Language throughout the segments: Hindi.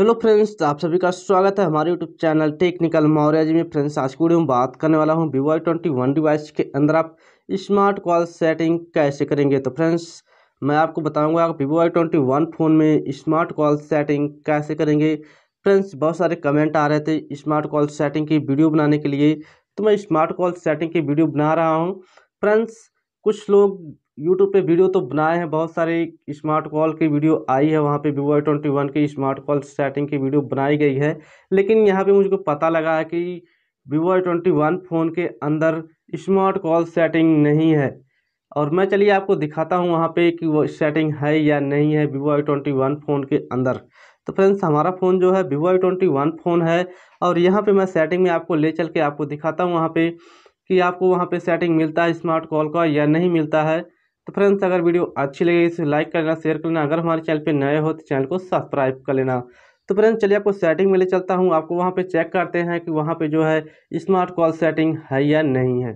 हेलो फ्रेंड्स आप सभी का स्वागत है हमारे YouTube channel technical Maurya ji में फ्रेंड्स आज की वीडियो में बात करने वाला हूं वीवो ट्वेंटी वन डिवाइस के अंदर आप स्मार्ट कॉल सेटिंग कैसे करेंगे तो फ्रेंड्स मैं आपको बताऊंगा आप Vivo I twenty one phone में स्मार्ट कॉल सेटिंग कैसे करेंगे फ्रेंड्स बहुत सारे कमेंट आ रहे थे स्मार्ट कॉल सेटिंग की वीडियो बनाने के लिए तो मैं स्मार्ट कॉल सेटिंग की वीडियो बना रहा हूँ फ्रेंड्स कुछ लोग यूट्यूब पे वीडियो तो बनाए हैं बहुत सारे स्मार्ट कॉल की वीडियो आई है वहाँ पे वीवो आई ट्वेंटी वन की स्मार्ट कॉल सेटिंग की वीडियो बनाई गई है लेकिन यहाँ पे मुझको पता लगा है कि Vivo I twenty one phone के अंदर स्मार्ट कॉल सेटिंग नहीं है और मैं चलिए आपको दिखाता हूँ वहाँ पर कि वो सेटिंग है या नहीं है Vivo I twenty one phone के अंदर तो फ्रेंड्स हमारा फ़ोन जो है Vivo I twenty one phone है और यहाँ पर मैं सेटिंग में आपको ले चल के आपको दिखाता हूँ वहाँ पर कि आपको वहाँ पे सेटिंग मिलता है स्मार्ट कॉल का या नहीं मिलता है तो फ्रेंड्स अगर वीडियो अच्छी लगे इसे तो लाइक कर लेना शेयर कर लेना अगर हमारे चैनल पर नए हो तो चैनल को सब्सक्राइब कर लेना तो फ्रेंड्स चलिए आपको सेटिंग में ले चलता हूँ आपको वहाँ पे चेक करते हैं कि वहाँ पे जो है स्मार्ट कॉल सेटिंग है या नहीं है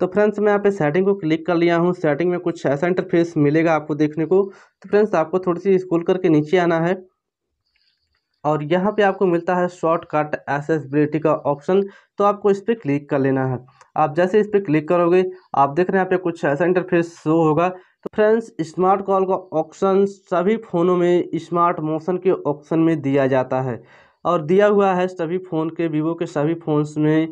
तो फ्रेंड्स मैं यहाँ पे सेटिंग को क्लिक कर लिया हूँ सेटिंग में कुछ ऐसा इंटरफेस मिलेगा आपको देखने को तो फ्रेंड्स आपको थोड़ी सी स्कूल करके नीचे आना है और यहाँ पे आपको मिलता है शॉर्टकट एसेसबिलिटी का ऑप्शन तो आपको इस पर क्लिक कर लेना है आप जैसे इस पर क्लिक करोगे आप देख रहे हैं यहाँ पे कुछ ऐसा इंटरफेस शो होगा तो फ्रेंड्स स्मार्ट कॉल का ऑप्शन सभी फ़ोनों में स्मार्ट मोशन के ऑप्शन में दिया जाता है और दिया हुआ है सभी फ़ोन के वीवो के सभी फ़ोन्स में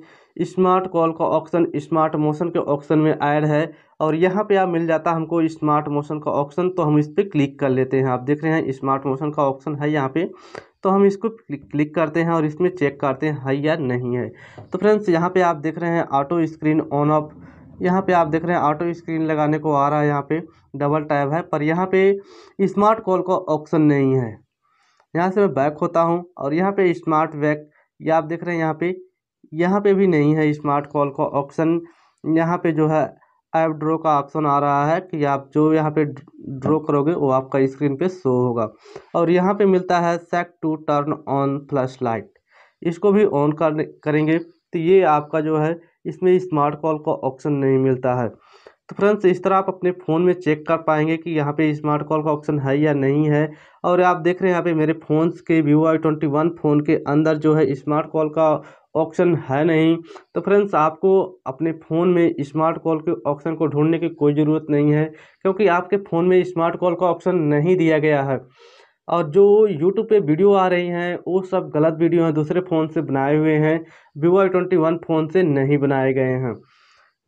स्मार्ट कॉल का ऑप्शन स्मार्ट मोशन के ऑप्शन में ऐड है और यहाँ पे आप मिल जाता है हमको स्मार्ट मोशन का ऑप्शन तो हम इस पर क्लिक कर लेते हैं आप देख रहे हैं स्मार्ट मोशन का ऑप्शन है यहाँ पे तो हम इसको क्लिक करते हैं और इसमें चेक करते हैं है या नहीं है तो फ्रेंड्स यहाँ पे आप देख रहे हैं ऑटो स्क्रीन ऑन ऑफ यहाँ पे आप देख रहे हैं ऑटो स्क्रीन लगाने को आ रहा है यहाँ पे डबल टैब है पर यहाँ पे स्मार्ट कॉल का ऑप्शन नहीं है यहाँ से मैं बैक होता हूँ और यहाँ पे स्मार्ट बैक ये आप देख रहे हैं यहाँ पे यहाँ पे भी नहीं है स्मार्ट कॉल का ऑप्शन यहाँ पे जो है ऐप ड्रॉ का ऑप्शन आ रहा है कि आप जो यहाँ पे ड्रॉ करोगे वो आपका स्क्रीन पे शो होगा और यहाँ पे मिलता है सेक to turn on flashlight इसको भी ऑन करने करेंगे तो ये आपका जो है इसमें स्मार्ट कॉल का ऑप्शन नहीं मिलता है तो फ्रेंड्स इस तरह आप अपने फ़ोन में चेक कर पाएंगे कि यहाँ पे स्मार्ट कॉल का ऑप्शन है या नहीं है और आप देख रहे हैं यहाँ पे मेरे फ़ोन के Vivo I twenty one phone के अंदर जो है स्मार्ट कॉल का ऑप्शन है नहीं तो फ्रेंड्स आपको अपने फ़ोन में स्मार्ट कॉल के ऑप्शन को ढूंढने की कोई ज़रूरत नहीं है क्योंकि आपके फ़ोन में स्मार्ट कॉल का ऑप्शन नहीं दिया गया है और जो यूट्यूब पे वीडियो आ रही हैं वो सब गलत वीडियो हैं दूसरे फ़ोन से बनाए हुए हैं Vivo I twenty one phone से नहीं बनाए गए हैं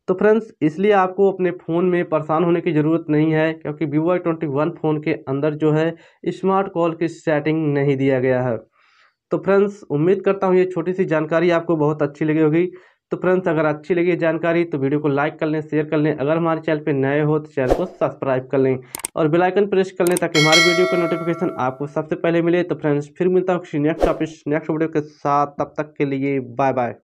तो फ्रेंड्स इसलिए आपको अपने फ़ोन में परेशान होने की ज़रूरत नहीं है क्योंकि Vivo I twenty one phone के अंदर जो है स्मार्ट कॉल की सेटिंग नहीं दिया गया है तो फ्रेंड्स उम्मीद करता हूँ ये छोटी सी जानकारी आपको बहुत अच्छी लगी होगी तो फ्रेंड्स अगर अच्छी लगी जानकारी तो वीडियो को लाइक कर लें शेयर कर लें अगर हमारे चैनल पर नए हो तो चैनल को सब्सक्राइब कर लें और बेल आइकन प्रेस कर लें ताकि हमारे वीडियो का नोटिफिकेशन आपको सबसे पहले मिले तो फ्रेंड्स फिर मिलता हूँ नेक्स्ट टॉपिक नेक्स्ट वीडियो के साथ तब तक के लिए बाय बाय